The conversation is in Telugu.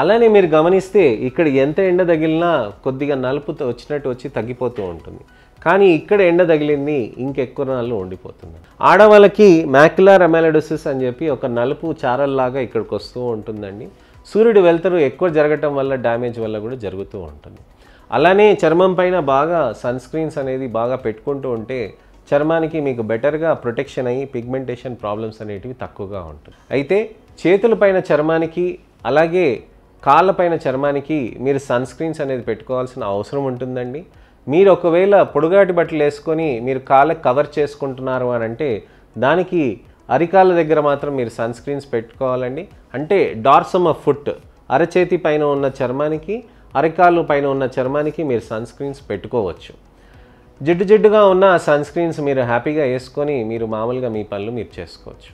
అలానే మీరు గమనిస్తే ఇక్కడ ఎంత ఎండ తగిలినా కొద్దిగా నలుపు వచ్చినట్టు వచ్చి తగ్గిపోతూ ఉంటుంది కానీ ఇక్కడ ఎండ తగిలింది ఇంకెక్కువ నాళ్ళు ఉండిపోతుంది ఆడవాళ్ళకి మ్యాక్యులార్ అమెలడోసిస్ అని చెప్పి ఒక నలుపు చారల్లాగా ఇక్కడికి వస్తూ ఉంటుందండి సూర్యుడు వెళ్తరు ఎక్కువ జరగటం వల్ల డ్యామేజ్ వల్ల కూడా జరుగుతూ ఉంటుంది అలానే చర్మం పైన బాగా సన్ స్క్రీన్స్ అనేది బాగా పెట్టుకుంటూ ఉంటే చర్మానికి మీకు బెటర్గా ప్రొటెక్షన్ అయ్యి పిగ్మెంటేషన్ ప్రాబ్లమ్స్ అనేటివి తక్కువగా ఉంటుంది అయితే చేతులపైన చర్మానికి అలాగే కాళ్ళపైన చర్మానికి మీరు సన్ స్క్రీన్స్ అనేది పెట్టుకోవాల్సిన అవసరం ఉంటుందండి మీరు ఒకవేళ పొడుగాటి బట్టలు వేసుకొని మీరు కాళ్ళకి కవర్ చేసుకుంటున్నారు అని అంటే దానికి అరికాల దగ్గర మాత్రం మీరు సన్ స్క్రీన్స్ పెట్టుకోవాలండి అంటే డార్సమ్ ఆఫ్ ఫుట్ అరచేతి పైన ఉన్న చర్మానికి అరికాలు పైన ఉన్న చర్మానికి మీరు సన్ స్క్రీన్స్ పెట్టుకోవచ్చు జిడ్డు జిడ్డుగా ఉన్న సన్ స్క్రీన్స్ మీరు హ్యాపీగా వేసుకొని మీరు మామూలుగా మీ పనులు మీరు చేసుకోవచ్చు